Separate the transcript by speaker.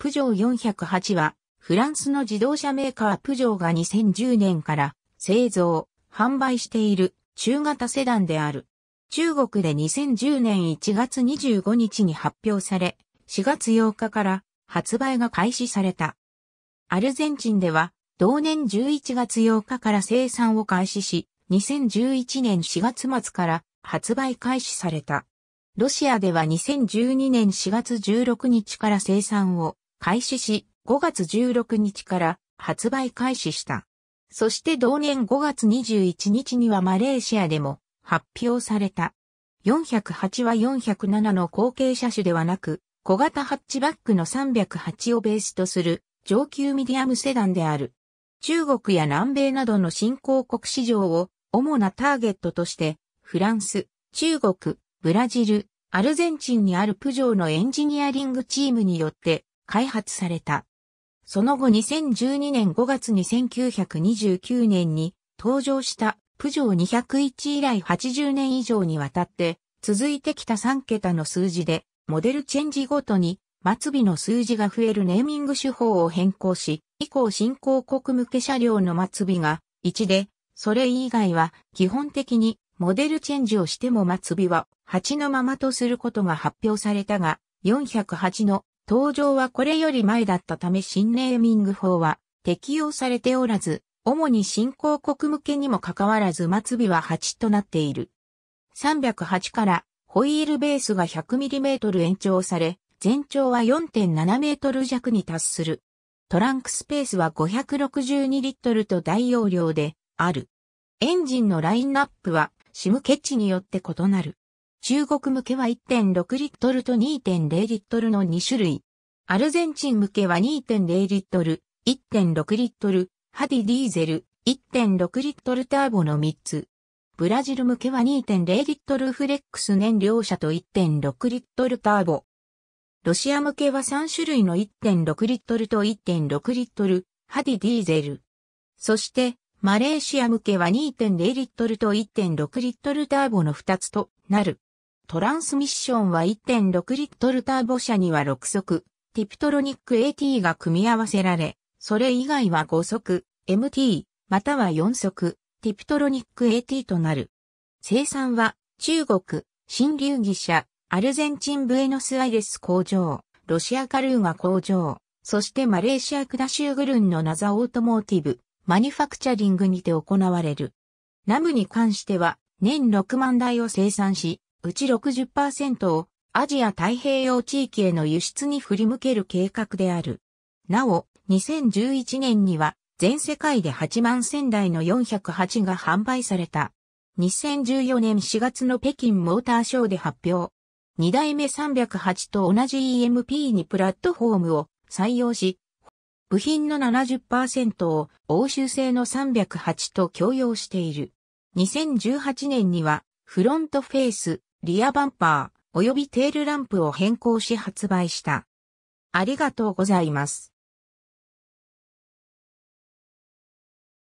Speaker 1: プジョー408は、フランスの自動車メーカープジョーが2010年から製造、販売している中型セダンである。中国で2010年1月25日に発表され、4月8日から発売が開始された。アルゼンチンでは、同年11月8日から生産を開始し、2011年4月末から発売開始された。ロシアでは2012年4月16日から生産を開始し、5月16日から発売開始した。そして同年5月21日にはマレーシアでも発表された。408は407の後継車種ではなく、小型ハッチバックの308をベースとする上級ミディアムセダンである。中国や南米などの新興国市場を主なターゲットとして、フランス、中国、ブラジル、アルゼンチンにあるプジョーのエンジニアリングチームによって開発された。その後2012年5月に1929年に登場したプジョー201以来80年以上にわたって続いてきた3桁の数字でモデルチェンジごとに末尾の数字が増えるネーミング手法を変更し、以降新興国向け車両の末尾が1で、それ以外は基本的にモデルチェンジをしても末尾は8のままとすることが発表されたが、408の登場はこれより前だったため新ネーミング法は適用されておらず、主に新興国向けにもかかわらず末尾は8となっている。308からホイールベースが 100mm 延長され、全長は4.7メートル弱に達する。トランクスペースは562リットルと大容量である。エンジンのラインナップはシムケッチによって異なる。中国向けは1.6リットルと2.0リットルの2種類。アルゼンチン向けは2.0リットル、1.6リットル、ハディディーゼル、1.6リットルターボの3つ。ブラジル向けは2.0リットルフレックス燃料車と1.6リットルターボ。ロシア向けは3種類の1.6リットルと1.6リットル、ハディディーゼル。そして、マレーシア向けは2.0リットルと1.6リットルターボの2つとなる。トランスミッションは1.6リットルターボ車には6速、ティプトロニック AT が組み合わせられ、それ以外は5速、MT、または4速、ティプトロニック AT となる。生産は、中国、新流儀社、アルゼンチンブエノスアイレス工場、ロシアカルーガ工場、そしてマレーシアクダシューグルンのナザオートモーティブ、マニュファクチャリングにて行われる。ナムに関しては、年6万台を生産し、うち60%をアジア太平洋地域への輸出に振り向ける計画である。なお、2011年には全世界で8万仙台の408が販売された。2014年4月の北京モーターショーで発表。2代目308と同じ EMP にプラットフォームを採用し、部品の70%を欧州製の308と共用している。2018年にはフロントフェイス、リアバンパー、及びテールランプを変更し発売した。ありがとうございます。